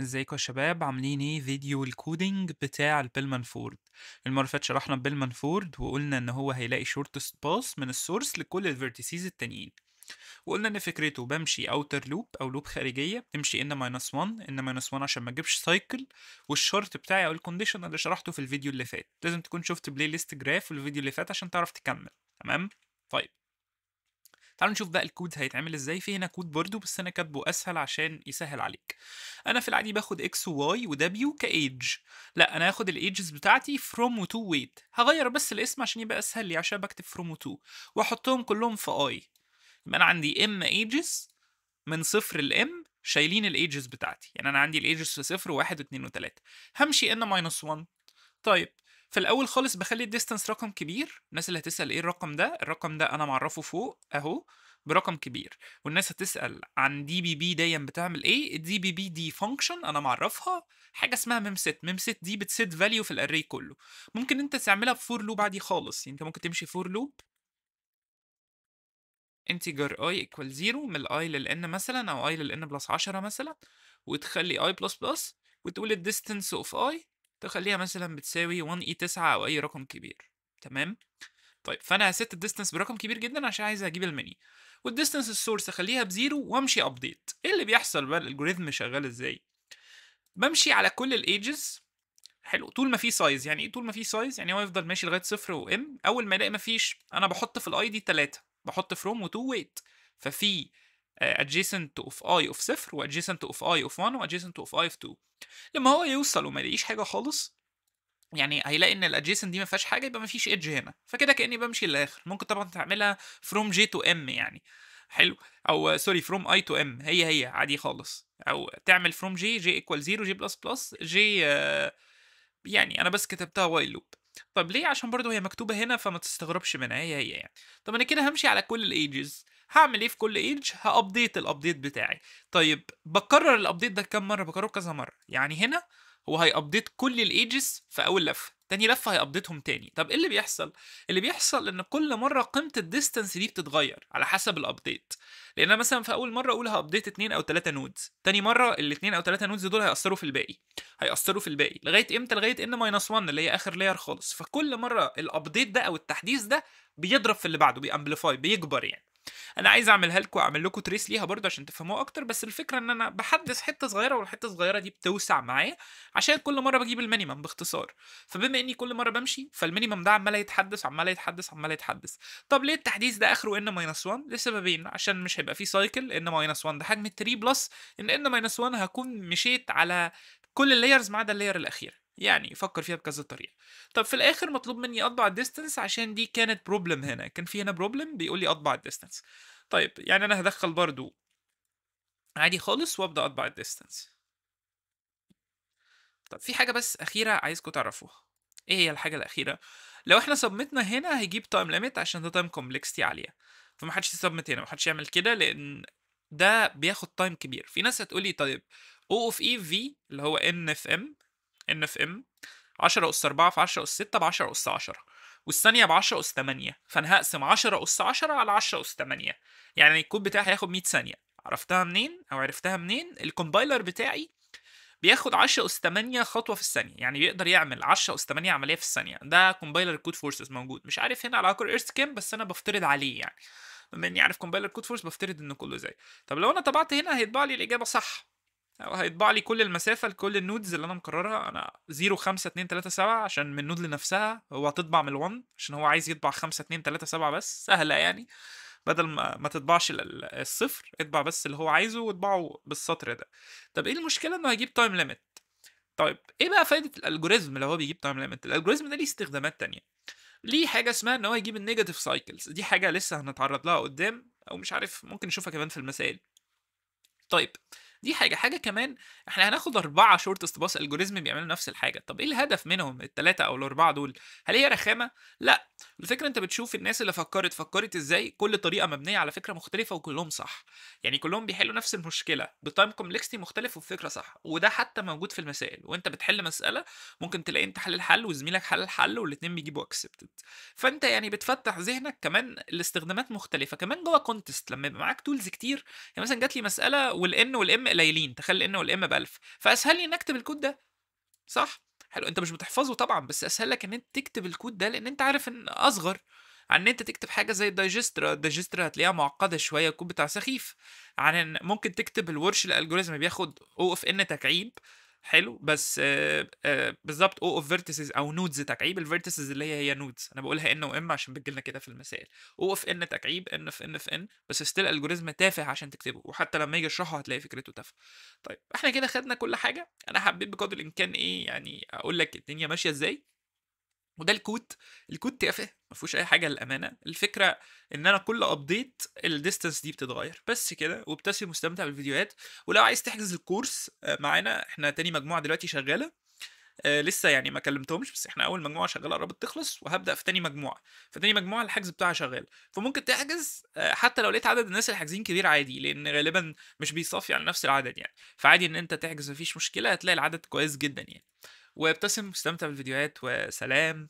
ازيكم يا شباب عاملين ايه فيديو الكودينج بتاع البيلمان فورد المره اللي فاتت شرحنا بلمان فورد وقلنا ان هو هيلاقي شورتست باس من السورس لكل الفيرتيسيز التانيين وقلنا ان فكرته بمشي اوتر لوب او لوب خارجيه بمشي ان ماينس 1 ان ماينس 1 عشان ما اجيبش سايكل والشرط بتاعي او الكونديشن اللي شرحته في الفيديو اللي فات لازم تكون شفت بلاي ليست جراف في الفيديو اللي فات عشان تعرف تكمل تمام طيب تعالوا نشوف بقى الكود هيتعمل ازاي في هنا كود برضو بس انا كاتبه اسهل عشان يسهل عليك انا في العادي باخد اكس وواي ودبليو كايج لا انا هاخد الايدجز بتاعتي فروم وتو ويت هغير بس الاسم عشان يبقى اسهل لي عشان بكتب فروم وتو واحطهم كلهم في اي يبقى انا عندي ام ايجز من صفر لام شايلين الايدجز بتاعتي يعني انا عندي الايدجز في صفر وواحد واثنين وثلاثه همشي ان ماينس 1 طيب في الاول خالص بخلي الديستانس رقم كبير الناس اللي هتسال ايه الرقم ده الرقم ده انا معرفه فوق اهو برقم كبير والناس هتسال عن دي بي بي دي بتعمل ايه الدي بي بي دي فانكشن انا معرفها حاجه اسمها ميم سيت ميم سيت دي بتسيت فاليو في الاري كله ممكن انت تعملها بفور لوب عادي خالص يعني انت ممكن تمشي فور لوب انتجر اي ايكوال زيرو من الاي للان مثلا او اي للان بلس 10 مثلا وتخلي اي بلس بلس وتقول الديستنس اوف اي تخليها مثلا بتساوي 1 اي 9 او اي رقم كبير تمام طيب فانا هست الديستنس برقم كبير جدا عشان عايز اجيب المني والديستنس السورس اخليها بزيرو وامشي ابديت ايه اللي بيحصل بقى الالجوريثم شغال ازاي بمشي على كل الايجز حلو طول ما في سايز يعني ايه طول ما في سايز يعني هو يفضل ماشي لغايه صفر وام اول ما الاقي ما فيش انا بحط في الاي دي 3 بحط فروم و2 ويت ففي آه، adjacent of i of 0 و adjacent of i of 1 و adjacent of i of 2 لما هو يوصل وما يلاقيش حاجه خالص يعني هيلاقي ان الادجيسنت دي ما فيهاش حاجه يبقى ما فيش ايدج هنا فكده كاني بمشي للاخر ممكن طبعا تعملها فروم جي تو ام يعني حلو او سوري فروم اي تو ام هي هي عادي خالص او تعمل فروم جي جي ايكوال 0 جي بلس بلس جي يعني انا بس كتبتها وايل لوب طب ليه عشان برضو هي مكتوبه هنا فما تستغربش منها هي هي يعني طب انا كده همشي على كل الايدجز هعمل ايه في كل ايج هابديت الابديت بتاعي طيب بكرر الابديت ده كام مره بكرره كذا مره يعني هنا هو هيابديت كل الايدجز في اول لفه تاني لفه هيابديتهم تاني طب ايه اللي بيحصل اللي بيحصل ان كل مره قيمه الديستنس دي بتتغير على حسب الابديت لان انا مثلا في اول مره اقول هابديت اتنين او تلاتة نودز تاني مره الاثنين او تلاتة نودز دول هياثروا في الباقي هياثروا في الباقي لغايه امتى لغايه ان ماينس 1 اللي هي اخر لاير خالص فكل مره الابديت ده او التحديث ده بيضرب في اللي بعده بيامبليفاي بيكبر يعني انا عايز اعملها لكم اعمل لكم تريس ليها برضه عشان تفهموها اكتر بس الفكره ان انا بحدث حته صغيره والحته الصغيره دي بتوسع معايا عشان كل مره بجيب المينيمم باختصار فبما اني كل مره بمشي فالمينيمم ده عمال يتحدث عمال يتحدث عمال يتحدث طب ليه التحديث ده اخره ان ماينس 1 لسببين عشان مش هيبقى فيه سايكل ان ماينس 1 ده حجم 3 بلس ان ان ماينس 1 هكون مشيت على كل اللايرز ما عدا اللاير الاخيره يعني فكر فيها بكذا طريقه طب في الاخر مطلوب مني اطبع الديستنس عشان دي كانت بروبلم هنا كان في هنا بروبلم بيقول لي اطبع الديستنس طيب يعني انا هدخل برضو عادي خالص وابدا اطبع الديستنس طب في حاجه بس اخيره عايزكم تعرفوها ايه هي الحاجه الاخيره لو احنا سبمتنا هنا هيجيب تايم ليميت عشان ده تايم كومبلكستي عاليه فمحدش يسبمت هنا محدش يعمل كده لان ده بياخد تايم كبير في ناس هتقولي طيب او اوف اي في اللي هو ان اف ام ان اف ام 10 اس 4 في 10 اس 6 ب 10 اس 10 والثانيه ب 10 اس 8 فانا هقسم 10 اس 10 على 10 اس 8 يعني الكود بتاعي هياخد 100 ثانيه عرفتها منين او عرفتها منين الكومبايلر بتاعي بياخد 10 اس 8 خطوه في الثانيه يعني بيقدر يعمل 10 اس 8 عمليه في الثانيه ده كومبايلر كود فورسز موجود مش عارف هنا على اكر ايرث كام بس انا بفترض عليه يعني بما اني عارف كومبايلر كود فورس بفترض انه كله زي طب لو انا طبعت هنا هيطبع لي الاجابه صح هيطبع لي كل المسافه لكل النودز اللي انا مقررها انا 0 5 2 3 7 عشان من النود لنفسها هو هتطبع من ال1 عشان هو عايز يطبع 5 2 3 7 بس سهله يعني بدل ما, ما تطبعش الصفر اطبع بس اللي هو عايزه واطبعه بالسطر ده طب ايه المشكله انه هيجيب تايم ليميت طيب ايه بقى فايده الالجوريزم لو هو بيجيب تايم ليميت الالجوريزم ده ليه استخدامات تانية ليه حاجه اسمها ان هو يجيب النيجاتيف سايكلز دي حاجه لسه هنتعرض لها قدام او مش عارف ممكن نشوفها كمان في المسائل طيب دي حاجه حاجه كمان احنا هناخد اربعه شورتست باس الجوريزم بيعملوا نفس الحاجه طب ايه الهدف منهم الثلاثه او الاربعه دول هل هي رخامه لا الفكره انت بتشوف الناس اللي فكرت فكرت ازاي كل طريقه مبنيه على فكره مختلفه وكلهم صح يعني كلهم بيحلوا نفس المشكله بتايم كومبلكسيتي مختلف وفكره صح وده حتى موجود في المسائل وانت بتحل مساله ممكن تلاقي انت حل الحل وزميلك حل الحل والاثنين بيجيبوا اكسبتد فانت يعني بتفتح ذهنك كمان لاستخدامات مختلفه كمان جوه كونتست لما يبقى معاك تولز كتير يعني مثلا جات لي مساله والان والام قليلين تخلي الان والام ب 1000 فاسهل لي ان اكتب الكود ده صح حلو انت مش بتحفظه طبعا بس اسهل لك ان انت تكتب الكود ده لان انت عارف ان اصغر عن ان انت تكتب حاجه زي الدايجسترا الدايجسترا هتلاقيها معقده شويه الكود بتاع سخيف عن ان ممكن تكتب الورش الالجوريزم بياخد او اف ان تكعيب حلو بس بالظبط او اوف فيرتسز او نودز تكعيب الفيرتسز اللي هي هي نودز انا بقولها ان وام عشان بتجيلنا كده في المسائل او اوف ان تكعيب ان في ان في ان بس ستيل الجوريزم تافه عشان تكتبه وحتى لما يجي يشرحه هتلاقي فكرته تافهه طيب احنا كده خدنا كل حاجه انا حبيت بقدر الامكان ايه يعني اقول لك الدنيا ماشيه ازاي وده الكود الكود تافه ما فيهوش اي حاجه للامانه الفكره ان انا كل ابديت الديستانس دي بتتغير بس كده وابتسم مستمتع بالفيديوهات ولو عايز تحجز الكورس آه، معانا احنا تاني مجموعه دلوقتي شغاله آه لسه يعني ما كلمتهمش بس احنا اول مجموعه شغاله قربت تخلص وهبدا في تاني مجموعه فتاني مجموعه الحجز بتاعها شغال فممكن تحجز آه حتى لو لقيت عدد الناس اللي كبير عادي لان غالبا مش بيصافي على نفس العدد يعني فعادي ان انت تحجز مفيش مشكله هتلاقي العدد كويس جدا يعني وابتسم استمتع بالفيديوهات وسلام